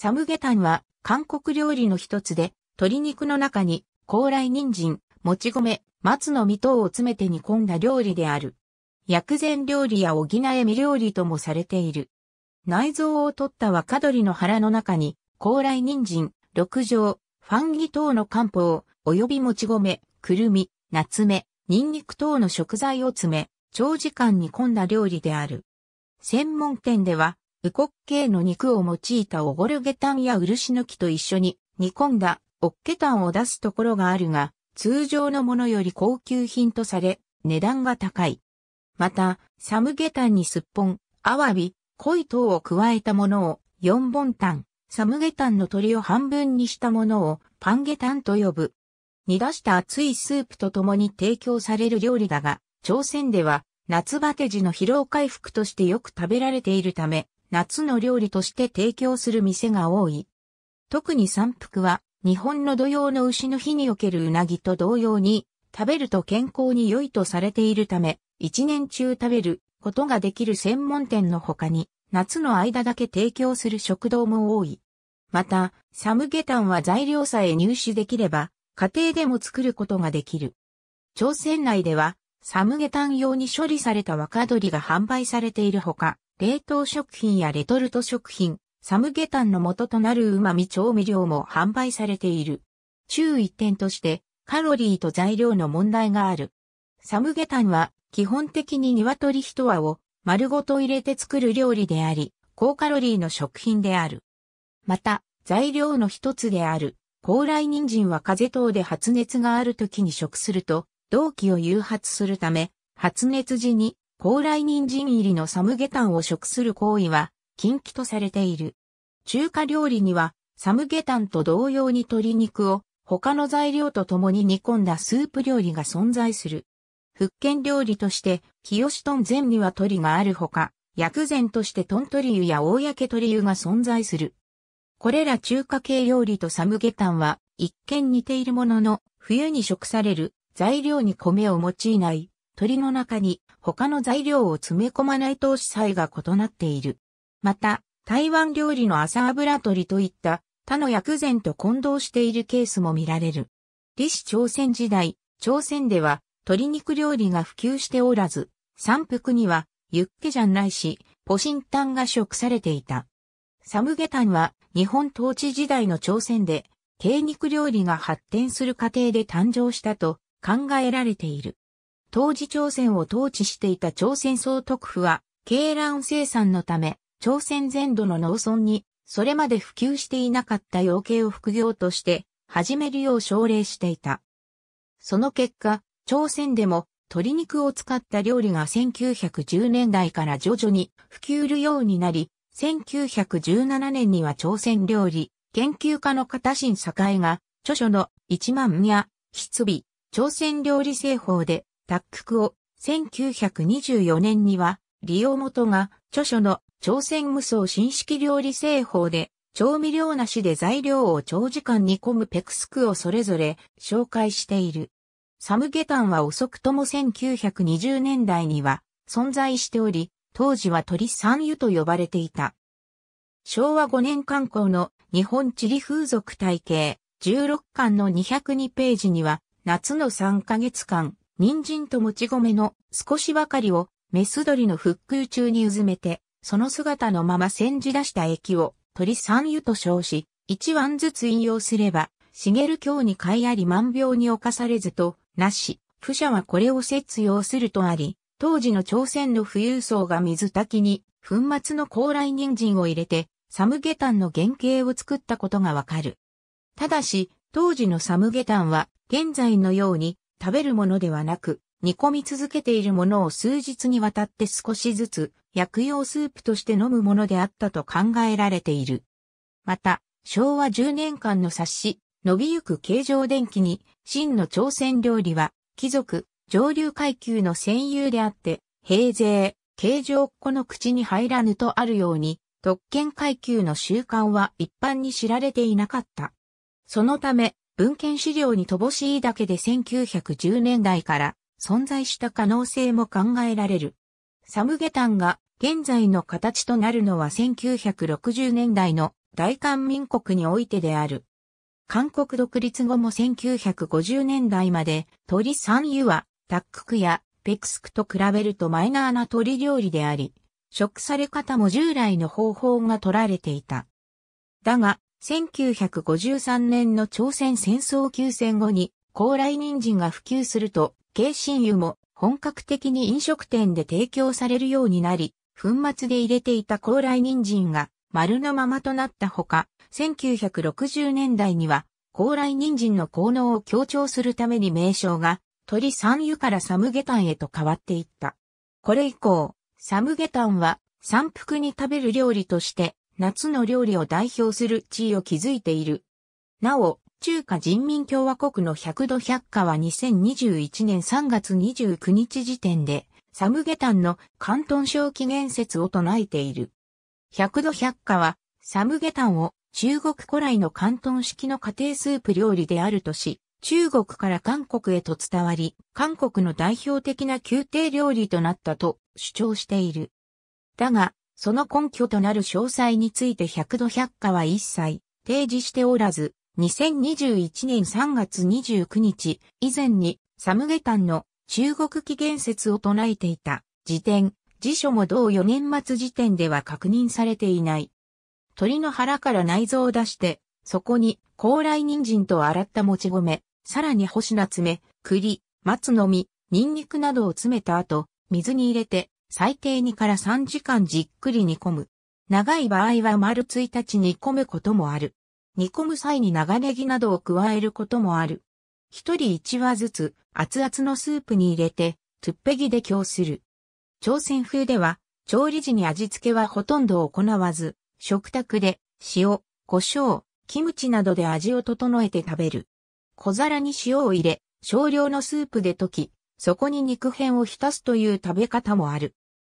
サムゲタンは韓国料理の一つで、鶏肉の中に高麗人参、もち米、松の実等を詰めて煮込んだ料理である。薬膳料理や補えみ料理ともされている。内臓を取った若鶏の腹の中に、高麗人参、六条、ファンギ等の漢方、及びもち米、くるみ、ナツメ、ニンニク等の食材を詰め、長時間煮込んだ料理である。専門店では、ウコッケイの肉を用いたおごるげたんや漆抜きと一緒に煮込んだおっけたんを出すところがあるが、通常のものより高級品とされ、値段が高い。また、サムゲタンにすっぽん、アワビ、い等を加えたものを4本タン、サムゲタンの鳥を半分にしたものをパンゲタンと呼ぶ。煮出した熱いスープと共に提供される料理だが、朝鮮では夏バテ時の疲労回復としてよく食べられているため、夏の料理として提供する店が多い。特に三福は、日本の土用の牛の日におけるうなぎと同様に、食べると健康に良いとされているため、一年中食べることができる専門店の他に、夏の間だけ提供する食堂も多い。また、サムゲタンは材料さえ入手できれば、家庭でも作ることができる。朝鮮内では、サムゲタン用に処理された若鶏が販売されているほか、冷凍食品やレトルト食品、サムゲタンの元となる旨味調味料も販売されている。注意点として、カロリーと材料の問題がある。サムゲタンは、基本的に鶏一羽を丸ごと入れて作る料理であり、高カロリーの食品である。また、材料の一つである、高麗人参は風邪等で発熱がある時に食すると、動悸を誘発するため、発熱時に高麗人参入りのサムゲタンを食する行為は禁忌とされている。中華料理にはサムゲタンと同様に鶏肉を他の材料と共に煮込んだスープ料理が存在する。福建料理として、清豚膳には鶏があるほか、薬膳として豚鶏湯や大焼鶏湯が存在する。これら中華系料理とサムゲタンは一見似ているものの、冬に食される材料に米を用いない鳥の中に他の材料を詰め込まないと司祭が異なっている。また、台湾料理の朝油鳥といった他の薬膳と混同しているケースも見られる。李氏朝鮮時代、朝鮮では鶏肉料理が普及しておらず、三福にはユッケじゃないし、ポシンタンが食されていた。サムゲタンは日本統治時代の朝鮮で、鶏肉料理が発展する過程で誕生したと考えられている。当時朝鮮を統治していた朝鮮総督府は、鶏卵生産のため、朝鮮全土の農村に、それまで普及していなかった養鶏を副業として、始めるよう奨励していた。その結果、朝鮮でも鶏肉を使った料理が1910年代から徐々に普及るようになり、1917年には朝鮮料理研究家の片新栄が著書の一万や筆尾朝鮮料理製法でタッククを1924年には、利用元が著書の朝鮮無双新式料理製法で、調味料なしで材料を長時間煮込むペクスクをそれぞれ紹介している。サムゲタンは遅くとも1920年代には存在しており、当時は鳥三湯と呼ばれていた。昭和5年刊行の日本地理風俗体系16巻の202ページには、夏の3ヶ月間、人参ともち米の少しばかりをメス鳥の復旧中にうずめて、その姿のまま煎じ出した液を鳥三湯と称し、一碗ずつ引用すれば、茂る教に買いあり万病に侵されずと、なし、不者はこれを節用するとあり、当時の朝鮮の富裕層が水炊きに、粉末の高麗人参を入れて、サムゲタンの原型を作ったことがわかる。ただし、当時のサムゲタンは、現在のように、食べるものではなく、煮込み続けているものを数日にわたって少しずつ薬用スープとして飲むものであったと考えられている。また、昭和10年間の冊子、伸びゆく形状電気に、真の朝鮮料理は、貴族、上流階級の戦友であって、平勢、形状っ子の口に入らぬとあるように、特権階級の習慣は一般に知られていなかった。そのため、文献資料に乏しいだけで1910年代から存在した可能性も考えられる。サムゲタンが現在の形となるのは1960年代の大韓民国においてである。韓国独立後も1950年代まで鳥三湯はタッククやペクスクと比べるとマイナーな鳥料理であり、食され方も従来の方法が取られていた。だが、1953年の朝鮮戦争休戦後に高麗人参が普及すると、軽心油も本格的に飲食店で提供されるようになり、粉末で入れていた高麗人参が丸のままとなったほか、1960年代には高麗人参の効能を強調するために名称が鳥三油からサムゲタンへと変わっていった。これ以降、サムゲタンは三福に食べる料理として夏の料理を代表する地位を築いている。なお、中華人民共和国の百度百科は2021年3月29日時点で、サムゲタンの関東省起源説を唱えている。百度百科は、サムゲタンを中国古来の関東式の家庭スープ料理であるとし、中国から韓国へと伝わり、韓国の代表的な宮廷料理となったと主張している。だが、その根拠となる詳細について100度百科は一切提示しておらず、2021年3月29日以前にサムゲタンの中国起源説を唱えていた辞典、辞書も同4年末時点では確認されていない。鳥の腹から内臓を出して、そこに高麗人参と洗ったもち米、さらに干し夏目、栗、松の実、ニンニクなどを詰めた後、水に入れて最低2から3時間じっくり煮込む。長い場合は丸1日煮込むこともある。煮込む際に長ネギなどを加えることもある。一人一話ずつ熱々のスープに入れて、トゥッペギで供する。朝鮮風では、調理時に味付けはほとんど行わず、食卓で塩、胡椒、キムチなどで味を整えて食べる。小皿に塩を入れ、少量のスープで溶き、そこに肉片を浸すという食べ方もある。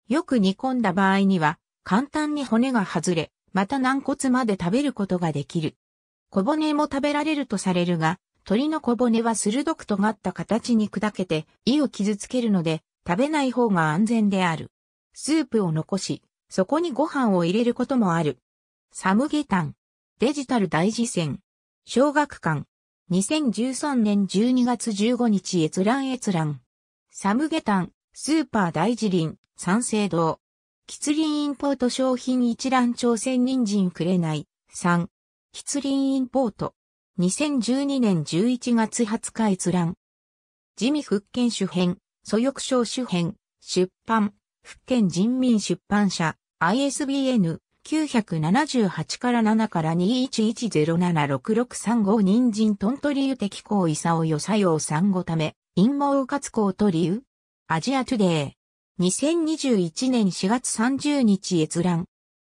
よく煮込んだ場合には、簡単に骨が外れ、また軟骨まで食べることができる。小骨も食べられるとされるが、鳥の小骨は鋭く尖った形に砕けて、胃を傷つけるので、食べない方が安全である。スープを残し、そこにご飯を入れることもある。サムゲタン。デジタル大事戦。小学館。2013年12月15日閲覧閲覧。サムゲタン、スーパー大辞林、三省堂。吉林インポート商品一覧朝鮮人参くれない。3。吉林インポート。2012年11月20日閲覧。自味福建主編、蘇翼省主編、出版、福建人民出版社、ISBN、978から7から211076635人参トントリユ的行為作よ作用産後ため、陰謀活行と理由アジアトゥデイ。2021年4月30日閲覧。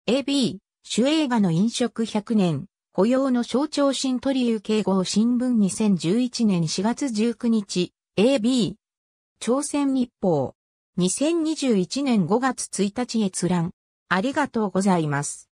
AB、主映画の飲食100年、雇用の象徴新鳥流敬語新聞2011年4月19日、AB、朝鮮日報。2021年5月1日閲覧。ありがとうございます。